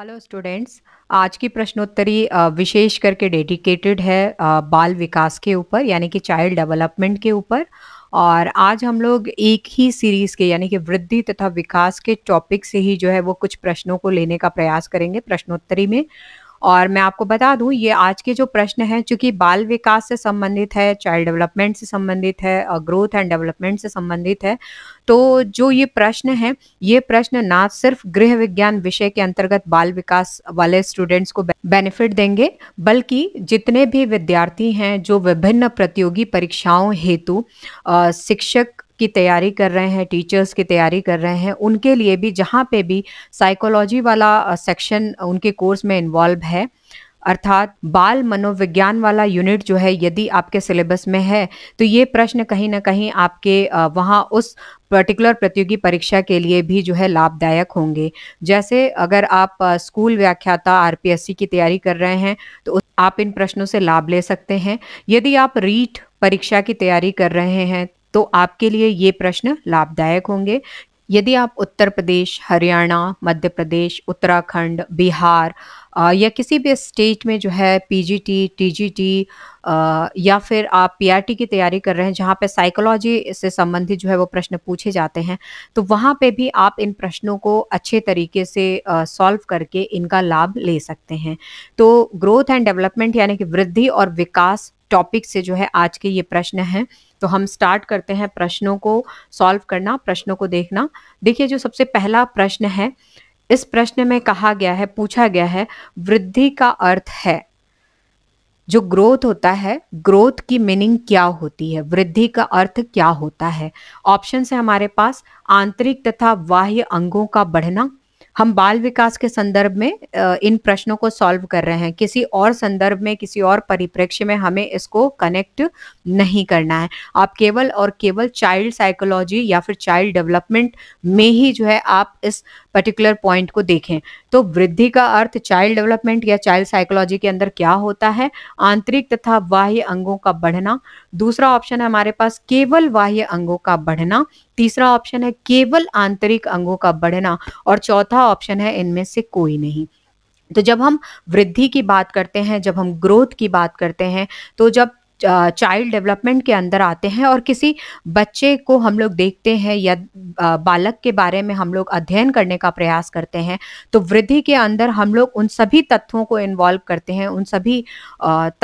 hello students आज की प्रश्नोत्तरी विशेष करके डेडिकेटेड है बाल विकास के ऊपर यानी कि चाइल्ड डेवलपमेंट के ऊपर और आज हम लोग एक ही सीरीज़ के यानी कि वृद्धि तथा विकास के टॉपिक से ही जो है वो कुछ प्रश्नों को लेने का प्रयास करेंगे प्रश्नोत्तरी में और मैं आपको बता दूं ये आज के जो प्रश्न हैं चूंकि बाल विकास से संबंधित है चाइल्ड डेवलपमेंट से संबंधित है ग्रोथ एंड डेवलपमेंट से संबंधित है तो जो ये प्रश्न है ये प्रश्न ना सिर्फ गृह विज्ञान विषय के अंतर्गत बाल विकास वाले स्टूडेंट्स को बेनिफिट देंगे बल्कि जितने भी विद्यार्थी हैं जो विभिन्न प्रतियोगी परीक्षाओं हेतु शिक्षक की तैयारी कर रहे हैं टीचर्स की तैयारी कर रहे हैं उनके लिए भी जहाँ पे भी साइकोलॉजी वाला सेक्शन उनके कोर्स में इन्वॉल्व है अर्थात बाल मनोविज्ञान वाला यूनिट जो है यदि आपके सिलेबस में है तो ये प्रश्न कहीं ना कहीं आपके वहाँ उस पर्टिकुलर प्रतियोगी परीक्षा के लिए भी जो है लाभदायक होंगे जैसे अगर आप स्कूल व्याख्याता आरपीएससी की तैयारी कर रहे हैं तो आप इन प्रश्नों से लाभ ले सकते हैं यदि आप रीट परीक्षा की तैयारी कर रहे हैं तो आपके लिए ये प्रश्न लाभदायक होंगे यदि आप उत्तर प्रदेश हरियाणा मध्य प्रदेश उत्तराखंड बिहार या किसी भी स्टेट में जो है पीजीटी टीजीटी या फिर आप पीआरटी e की तैयारी कर रहे हैं जहाँ पे साइकोलॉजी से संबंधित जो है वो प्रश्न पूछे जाते हैं तो वहाँ पे भी आप इन प्रश्नों को अच्छे तरीके से सॉल्व करके इनका लाभ ले सकते हैं तो ग्रोथ एंड डेवलपमेंट यानी कि वृद्धि और विकास टॉपिक से जो है आज के ये प्रश्न हैं तो हम स्टार्ट करते हैं प्रश्नों को सॉल्व करना प्रश्नों को देखना देखिए जो सबसे पहला प्रश्न है इस प्रश्न में कहा गया है पूछा गया है वृद्धि का अर्थ है जो ग्रोथ होता है ग्रोथ की मीनिंग क्या होती है वृद्धि का अर्थ क्या होता है ऑप्शन है हमारे पास आंतरिक तथा बाह्य अंगों का बढ़ना हम बाल विकास के संदर्भ में इन प्रश्नों को सॉल्व कर रहे हैं किसी और संदर्भ में किसी और परिप्रेक्ष्य में हमें इसको कनेक्ट नहीं करना है आप केवल और केवल चाइल्ड साइकोलॉजी या फिर चाइल्ड डेवलपमेंट में ही जो है आप इस पर्टिकुलर पॉइंट को देखें तो वृद्धि का अर्थ चाइल्ड डेवलपमेंट या चाइल्ड साइकोलॉजी के अंदर क्या होता है आंतरिक तथा बाह्य अंगों का बढ़ना दूसरा ऑप्शन है हमारे पास केवल बाह्य अंगों का बढ़ना तीसरा ऑप्शन है केवल आंतरिक अंगों का बढ़ना और चौथा ऑप्शन है इनमें से कोई नहीं तो जब हम वृद्धि की बात करते हैं जब हम ग्रोथ की बात करते हैं तो जब चाइल्ड डेवलपमेंट के अंदर आते हैं और किसी बच्चे को हम लोग देखते हैं या बालक के बारे में हम लोग अध्ययन करने का प्रयास करते हैं तो वृद्धि के अंदर हम लोग उन सभी तत्वों को इन्वॉल्व करते हैं उन सभी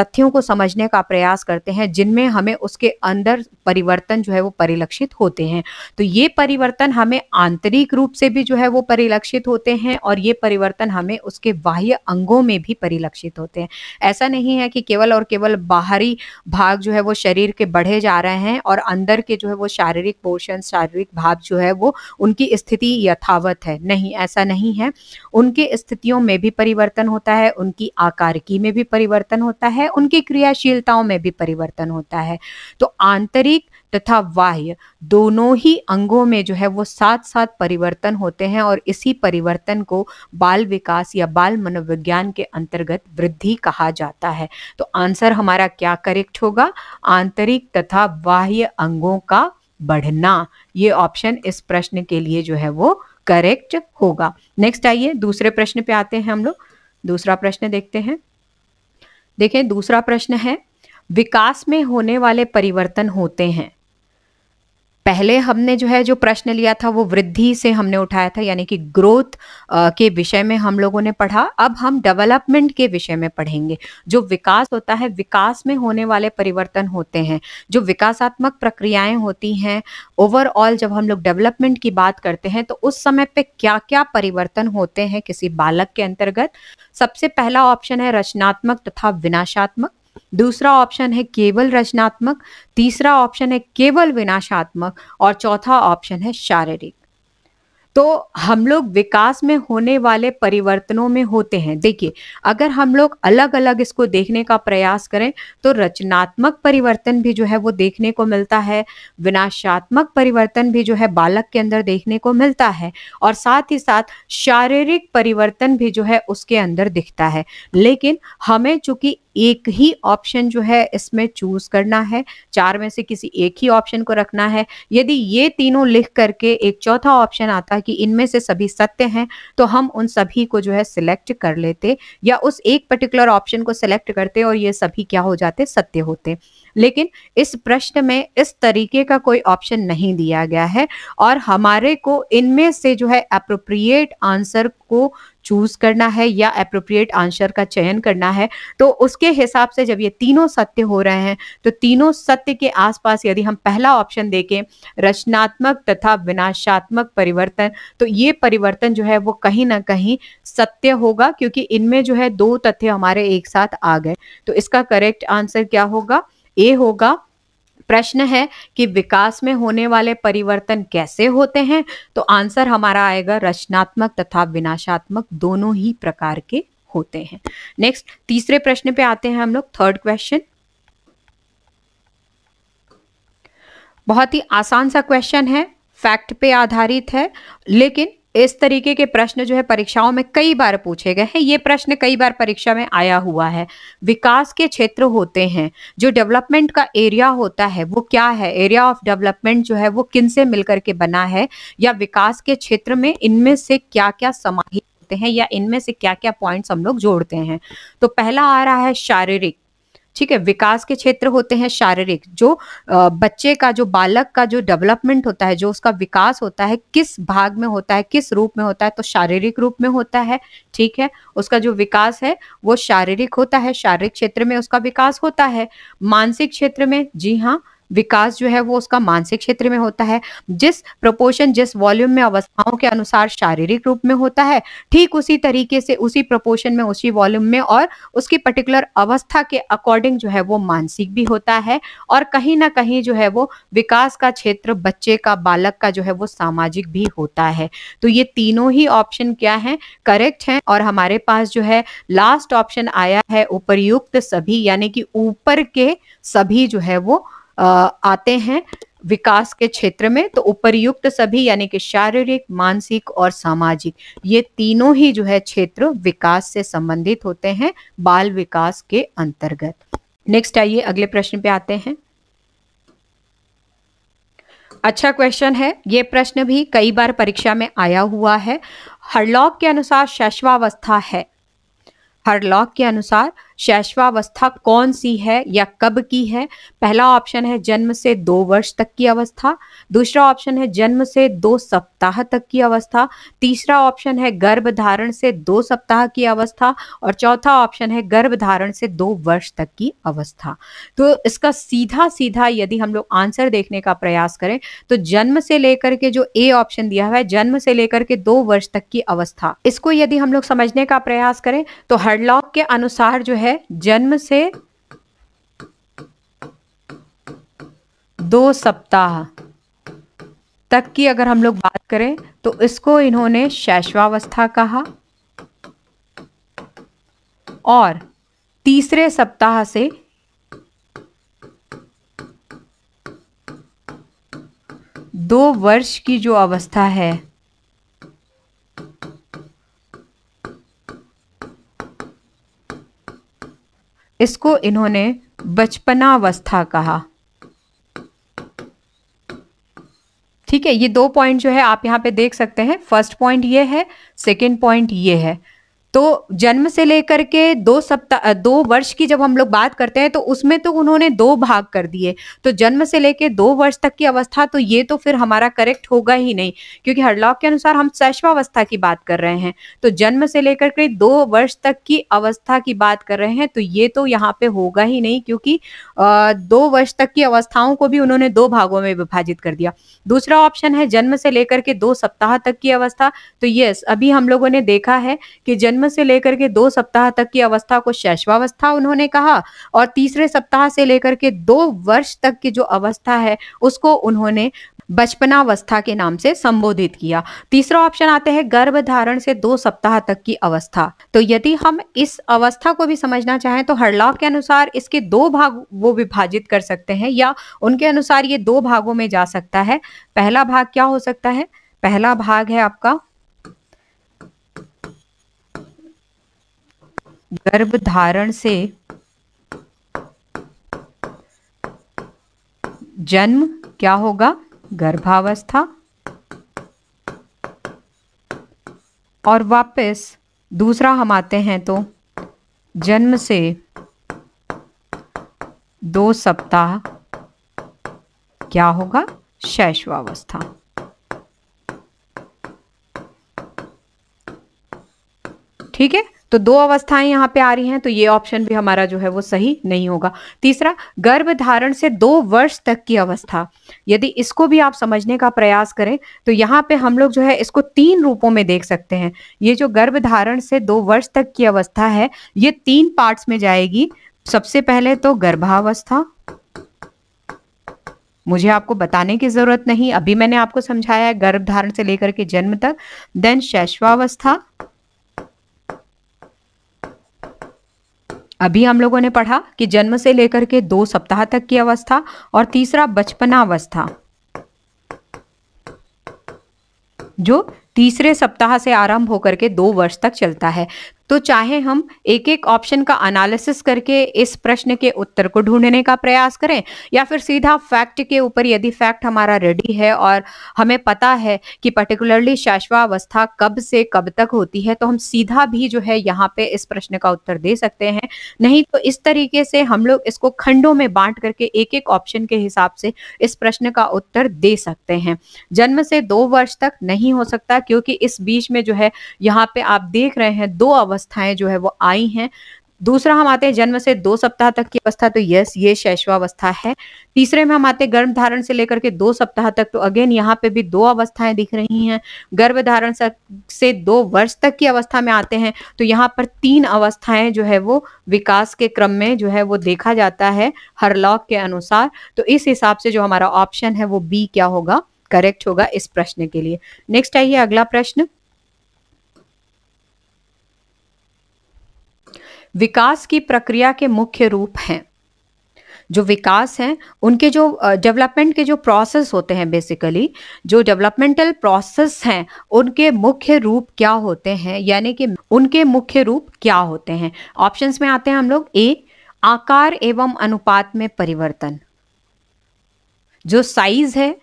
तथ्यों को समझने का प्रयास करते हैं जिनमें हमें उसके अंदर परिवर्तन जो है वो परिलक्षित होते हैं तो ये परिवर्तन हमें आंतरिक रूप से भी जो है वो परिलक्षित होते हैं और ये परिवर्तन हमें उसके बाह्य अंगों में भी परिलक्षित होते हैं ऐसा नहीं है कि केवल और केवल बाहरी भाग जो है वो शरीर के बढ़े जा रहे हैं और अंदर के जो है वो शारीरिक पोर्शन शारीरिक भाग जो है वो उनकी स्थिति यथावत है नहीं ऐसा नहीं है उनके स्थितियों में भी परिवर्तन होता है उनकी आकारिकी में भी परिवर्तन होता है उनकी क्रियाशीलताओं में भी परिवर्तन होता है तो आंतरिक तथा बाह्य दोनों ही अंगों में जो है वो साथ साथ परिवर्तन होते हैं और इसी परिवर्तन को बाल विकास या बाल मनोविज्ञान के अंतर्गत वृद्धि कहा जाता है तो आंसर हमारा क्या करेक्ट होगा आंतरिक तथा बाह्य अंगों का बढ़ना ये ऑप्शन इस प्रश्न के लिए जो है वो करेक्ट होगा नेक्स्ट आइए दूसरे प्रश्न पे आते हैं हम लोग दूसरा प्रश्न देखते हैं देखें दूसरा प्रश्न है विकास में होने वाले परिवर्तन होते हैं पहले हमने जो है जो प्रश्न लिया था वो वृद्धि से हमने उठाया था यानी कि ग्रोथ के विषय में हम लोगों ने पढ़ा अब हम डेवलपमेंट के विषय में पढ़ेंगे जो विकास होता है विकास में होने वाले परिवर्तन होते हैं जो विकासात्मक प्रक्रियाएं होती हैं ओवरऑल जब हम लोग डेवलपमेंट की बात करते हैं तो उस समय पे क्या क्या परिवर्तन होते हैं किसी बालक के अंतर्गत सबसे पहला ऑप्शन है रचनात्मक तथा विनाशात्मक दूसरा ऑप्शन है केवल रचनात्मक तीसरा ऑप्शन है केवल विनाशात्मक और चौथा ऑप्शन है शारीरिक तो हम लोग विकास में होने वाले परिवर्तनों में होते हैं देखिए अगर हम लोग अलग अलग इसको देखने का प्रयास करें तो रचनात्मक परिवर्तन भी जो है वो देखने को मिलता है विनाशात्मक परिवर्तन भी जो है बालक के अंदर देखने को मिलता है और साथ ही साथ शारीरिक परिवर्तन भी जो है उसके अंदर दिखता है लेकिन हमें चूंकि एक ही ऑप्शन जो है इसमें चूज करना है चार में से किसी एक ही ऑप्शन को रखना है यदि ये तीनों लिख करके एक चौथा ऑप्शन आता है कि इनमें से सभी सत्य हैं तो हम उन सभी को जो है सिलेक्ट कर लेते या उस एक पर्टिकुलर ऑप्शन को सिलेक्ट करते और ये सभी क्या हो जाते सत्य होते लेकिन इस प्रश्न में इस तरीके का कोई ऑप्शन नहीं दिया गया है और हमारे को इनमें से जो है अप्रोप्रिएट आंसर को चूज करना है या अप्रोप्रिएट आंसर का चयन करना है तो उसके हिसाब से जब ये तीनों सत्य हो रहे हैं तो तीनों सत्य के आसपास यदि हम पहला ऑप्शन देखें रचनात्मक तथा विनाशात्मक परिवर्तन तो ये परिवर्तन जो है वो कहीं ना कहीं सत्य होगा क्योंकि इनमें जो है दो तथ्य हमारे एक साथ आ गए तो इसका करेक्ट आंसर क्या होगा ए होगा प्रश्न है कि विकास में होने वाले परिवर्तन कैसे होते हैं तो आंसर हमारा आएगा रचनात्मक तथा विनाशात्मक दोनों ही प्रकार के होते हैं नेक्स्ट तीसरे प्रश्न पे आते हैं हम लोग थर्ड क्वेश्चन बहुत ही आसान सा क्वेश्चन है फैक्ट पे आधारित है लेकिन इस तरीके के प्रश्न जो है परीक्षाओं में कई बार पूछे गए हैं ये प्रश्न कई बार परीक्षा में आया हुआ है विकास के क्षेत्र होते हैं जो डेवलपमेंट का एरिया होता है वो क्या है एरिया ऑफ डेवलपमेंट जो है वो किन से मिलकर के बना है या विकास के क्षेत्र में इनमें से क्या क्या समाहित होते हैं या इनमें से क्या क्या पॉइंट्स हम लोग जोड़ते हैं तो पहला आ रहा है शारीरिक ठीक है विकास के क्षेत्र होते हैं शारीरिक जो बच्चे का जो बालक का जो डेवलपमेंट होता है जो उसका विकास होता है किस भाग में होता है किस रूप में होता है तो शारीरिक रूप में होता है ठीक है उसका जो विकास है वो शारीरिक होता है शारीरिक क्षेत्र में उसका विकास होता है मानसिक क्षेत्र में जी हाँ विकास जो है वो उसका मानसिक क्षेत्र में होता है जिस प्रपोर्शन जिस वॉल्यूम में अवस्थाओं के अनुसार शारीरिक रूप में होता है ठीक उसी तरीके से उसी प्रपोर्शन में उसी वॉल्यूम में और उसकी पर्टिकुलर अवस्था के अकॉर्डिंग जो है वो मानसिक भी होता है और कहीं ना कहीं जो है वो विकास का क्षेत्र बच्चे का बालक का जो है वो सामाजिक भी होता है तो ये तीनों ही ऑप्शन क्या है करेक्ट है और हमारे पास जो है लास्ट ऑप्शन आया है उपरयुक्त सभी यानी कि ऊपर के सभी जो है वो आते हैं विकास के क्षेत्र में तो उपरयुक्त सभी यानी कि शारीरिक मानसिक और सामाजिक ये तीनों ही जो है क्षेत्र विकास से संबंधित होते हैं बाल विकास के अंतर्गत नेक्स्ट आइए अगले प्रश्न पे आते हैं अच्छा क्वेश्चन है ये प्रश्न भी कई बार परीक्षा में आया हुआ है हरलॉक के अनुसार शैशवावस्था है हरलॉक के अनुसार शैशवावस्था कौन सी है या कब की है पहला ऑप्शन है जन्म से दो वर्ष तक की अवस्था दूसरा ऑप्शन है जन्म से दो सप्ताह तक की अवस्था तीसरा ऑप्शन है गर्भ धारण से दो सप्ताह की अवस्था और चौथा ऑप्शन है गर्भ धारण से दो वर्ष तक की अवस्था तो इसका सीधा सीधा यदि हम लोग आंसर देखने का प्रयास करें तो जन्म से लेकर के जो ए ऑप्शन दिया हुआ है जन्म से लेकर के दो वर्ष तक की अवस्था इसको यदि हम लोग समझने का प्रयास करें तो हरलॉक के अनुसार जो है है जन्म से दो सप्ताह तक की अगर हम लोग बात करें तो इसको इन्होंने शैशवावस्था कहा और तीसरे सप्ताह से दो वर्ष की जो अवस्था है इसको इन्होंने बचपनावस्था कहा ठीक है ये दो पॉइंट जो है आप यहाँ पे देख सकते हैं फर्स्ट पॉइंट ये है सेकंड पॉइंट ये है तो जन्म से लेकर के दो सप्ताह दो वर्ष की जब हम लोग बात करते हैं तो उसमें तो उन्होंने दो भाग कर दिए तो जन्म से लेकर दो वर्ष तक की अवस्था तो ये तो फिर हमारा करेक्ट होगा ही नहीं क्योंकि हरलॉक के अनुसार हम सैश्वावस्था की बात कर रहे हैं तो जन्म से लेकर के दो वर्ष तक की अवस्था की बात कर रहे हैं तो ये तो यहाँ पे होगा ही नहीं क्योंकि दो वर्ष तक की अवस्थाओं को भी उन्होंने दो भागों में विभाजित कर दिया दूसरा ऑप्शन है जन्म से लेकर के दो सप्ताह तक की अवस्था तो यस अभी हम लोगों ने देखा है कि जन्म से लेकर के दो सप्ताह तक की अवस्था को शैशवावस्था उन्होंने कहा और तीसरे सप्ताह से लेकर के दो वर्ष तक की जो अवस्था है उसको उन्होंने बचपनावस्था के नाम से संबोधित किया तीसरा ऑप्शन आते हैं गर्भधारण से दो सप्ताह तक की अवस्था तो यदि हम इस अवस्था को भी समझना चाहें तो हरलाव के अनुसार इसके दो भाग वो विभाजित कर सकते हैं या उनके अनुसार ये दो भागों में जा सकता है पहला भाग क्या हो सकता है पहला भाग है आपका गर्भ धारण से जन्म क्या होगा गर्भावस्था और वापस दूसरा हम आते हैं तो जन्म से दो सप्ताह क्या होगा शैशवावस्था ठीक है तो दो अवस्थाएं यहाँ पे आ रही हैं तो ये ऑप्शन भी हमारा जो है वो सही नहीं होगा तीसरा गर्भ धारण से दो वर्ष तक की अवस्था यदि इसको भी आप समझने का प्रयास करें तो यहाँ पे हम लोग जो है इसको तीन रूपों में देख सकते हैं ये जो गर्भ धारण से दो वर्ष तक की अवस्था है ये तीन पार्ट्स में जाएगी सबसे पहले तो गर्भावस्था मुझे आपको बताने की जरूरत नहीं अभी मैंने आपको समझाया है गर्भ धारण से लेकर के जन्म तक देन शैश्वावस्था अभी हम लोगों ने पढ़ा कि जन्म से लेकर के दो सप्ताह तक की अवस्था और तीसरा बचपना अवस्था जो तीसरे सप्ताह से आरंभ होकर के दो वर्ष तक चलता है तो चाहे हम एक एक ऑप्शन का अनालिसिस करके इस प्रश्न के उत्तर को ढूंढने का प्रयास करें या फिर सीधा फैक्ट के ऊपर यदि फैक्ट हमारा रेडी है और हमें पता है कि पर्टिकुलरली शाश्वावस्था कब से कब तक होती है तो हम सीधा भी जो है यहाँ पे इस प्रश्न का उत्तर दे सकते हैं नहीं तो इस तरीके से हम लोग इसको खंडों में बांट करके एक एक ऑप्शन के हिसाब से इस प्रश्न का उत्तर दे सकते हैं जन्म से दो वर्ष तक नहीं हो सकता क्योंकि इस बीच में जो है यहाँ पे आप देख रहे हैं दो अवस्था अवस्थाएं जो है वो आई हैं दूसरा हम आते हैं जन्म से दो सप्ताह तक की अवस्था तो यस ये शैशवावस्था है तीसरे में हम आते हैं गर्भ धारण से लेकर के दो सप्ताह तक तो अगेन यहाँ पे भी दो अवस्थाएं दिख रही हैं गर्भ धारण से दो वर्ष तक की अवस्था में आते हैं तो यहाँ पर तीन अवस्थाएं जो है वो विकास के क्रम में जो है वो देखा जाता है हर लॉक के अनुसार तो इस हिसाब से जो हमारा ऑप्शन है वो बी क्या होगा करेक्ट होगा इस प्रश्न के लिए नेक्स्ट आइए अगला प्रश्न विकास की प्रक्रिया के मुख्य रूप हैं जो विकास हैं उनके जो डेवलपमेंट के जो प्रोसेस होते हैं बेसिकली जो डेवलपमेंटल प्रोसेस हैं उनके मुख्य रूप क्या होते हैं यानी कि उनके मुख्य रूप क्या होते हैं ऑप्शंस में आते हैं हम लोग ए आकार एवं अनुपात में परिवर्तन जो साइज है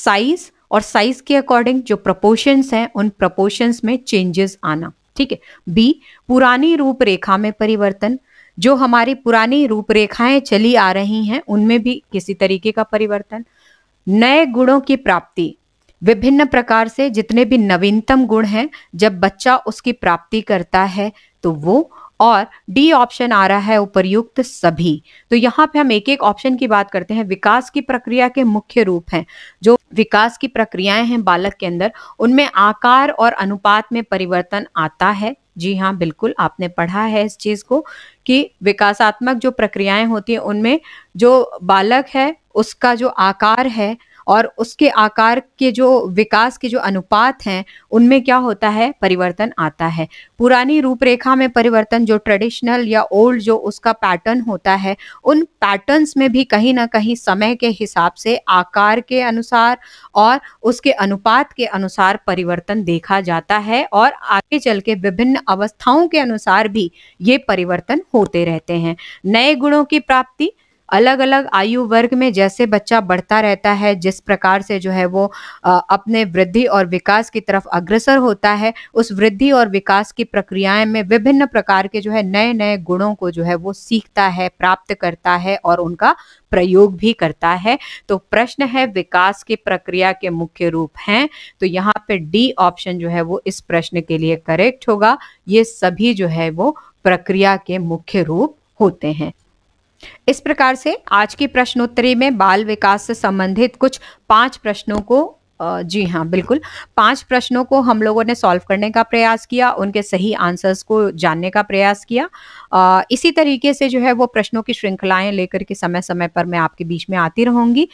साइज और साइज के अकॉर्डिंग जो प्रपोर्शंस हैं उन प्रपोर्शंस में चेंजेस आना ठीक है बी पुरानी रूपरेखा में परिवर्तन जो हमारी पुरानी रूपरेखाएं चली आ रही हैं उनमें भी किसी तरीके का परिवर्तन नए गुणों की प्राप्ति विभिन्न प्रकार से जितने भी नवीनतम गुण हैं जब बच्चा उसकी प्राप्ति करता है तो वो और डी ऑप्शन आ रहा है उपरयुक्त सभी तो यहाँ पे हम एक एक ऑप्शन की बात करते हैं विकास की प्रक्रिया के मुख्य रूप हैं जो विकास की प्रक्रियाएं हैं बालक के अंदर उनमें आकार और अनुपात में परिवर्तन आता है जी हाँ बिल्कुल आपने पढ़ा है इस चीज़ को कि विकासात्मक जो प्रक्रियाएं होती हैं उनमें जो बालक है उसका जो आकार है और उसके आकार के जो विकास के जो अनुपात हैं उनमें क्या होता है परिवर्तन आता है पुरानी रूपरेखा में परिवर्तन जो ट्रेडिशनल या ओल्ड जो उसका पैटर्न होता है उन पैटर्न्स में भी कहीं ना कहीं समय के हिसाब से आकार के अनुसार और उसके अनुपात के अनुसार परिवर्तन देखा जाता है और आगे चल के विभिन्न अवस्थाओं के अनुसार भी ये परिवर्तन होते रहते हैं नए गुणों की प्राप्ति अलग अलग आयु वर्ग में जैसे बच्चा बढ़ता रहता है जिस प्रकार से जो है वो अपने वृद्धि और विकास की तरफ अग्रसर होता है उस वृद्धि और विकास की प्रक्रियाएं में विभिन्न प्रकार के जो है नए नए गुणों को जो है वो सीखता है प्राप्त करता है और उनका प्रयोग भी करता है तो प्रश्न है विकास की प्रक्रिया के मुख्य रूप हैं तो यहाँ पे डी ऑप्शन जो है वो इस प्रश्न के लिए करेक्ट होगा ये सभी जो है वो प्रक्रिया के मुख्य रूप होते हैं इस प्रकार से आज की प्रश्नोत्तरी में बाल विकास से संबंधित कुछ पांच प्रश्नों को जी हाँ बिल्कुल पांच प्रश्नों को हम लोगों ने सॉल्व करने का प्रयास किया उनके सही आंसर्स को जानने का प्रयास किया आ, इसी तरीके से जो है वो प्रश्नों की श्रृंखलाएं लेकर के समय समय पर मैं आपके बीच में आती रहूंगी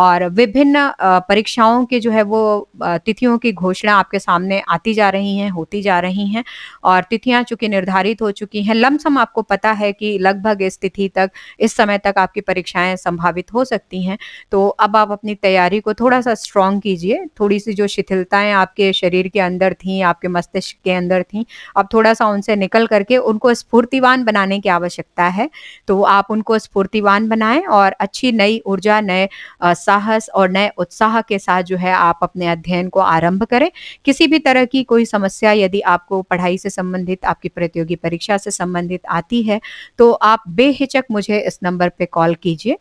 और विभिन्न परीक्षाओं के जो है वो तिथियों की घोषणा आपके सामने आती जा रही हैं होती जा रही हैं और तिथियां चूंकि निर्धारित हो चुकी हैं लमसम आपको पता है कि लगभग इस तिथि तक इस समय तक आपकी परीक्षाएं संभावित हो सकती हैं तो अब आप अपनी तैयारी को थोड़ा सा स्ट्रांग कीजिए लीजिए थोड़ी सी जो शिथिलताएं आपके शरीर के अंदर थी आपके मस्तिष्क के अंदर थी अब थोड़ा सा उनसे निकल करके उनको स्फूर्तिवान बनाने की आवश्यकता है तो आप उनको स्फूर्तिवान बनाएं और अच्छी नई ऊर्जा नए साहस और नए उत्साह के साथ जो है आप अपने अध्ययन को आरंभ करें किसी भी तरह की कोई समस्या यदि आपको पढ़ाई से संबंधित आपकी प्रतियोगी परीक्षा से संबंधित आती है तो आप बेहिचक मुझे इस नंबर पर कॉल कीजिए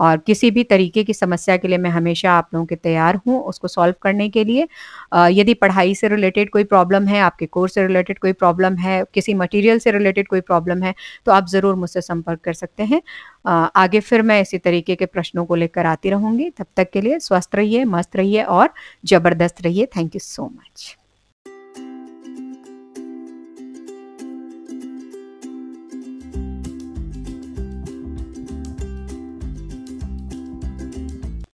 और किसी भी तरीके की समस्या के लिए मैं हमेशा आप लोगों के तैयार हूँ उसको सॉल्व करने के लिए यदि पढ़ाई से रिलेटेड कोई प्रॉब्लम है आपके कोर्स से रिलेटेड कोई प्रॉब्लम है किसी मटेरियल से रिलेटेड कोई प्रॉब्लम है तो आप ज़रूर मुझसे संपर्क कर सकते हैं आगे फिर मैं इसी तरीके के प्रश्नों को लेकर आती रहूँगी तब तक के लिए स्वस्थ रहिए मस्त रहिए और ज़बरदस्त रहिए थैंक यू सो मच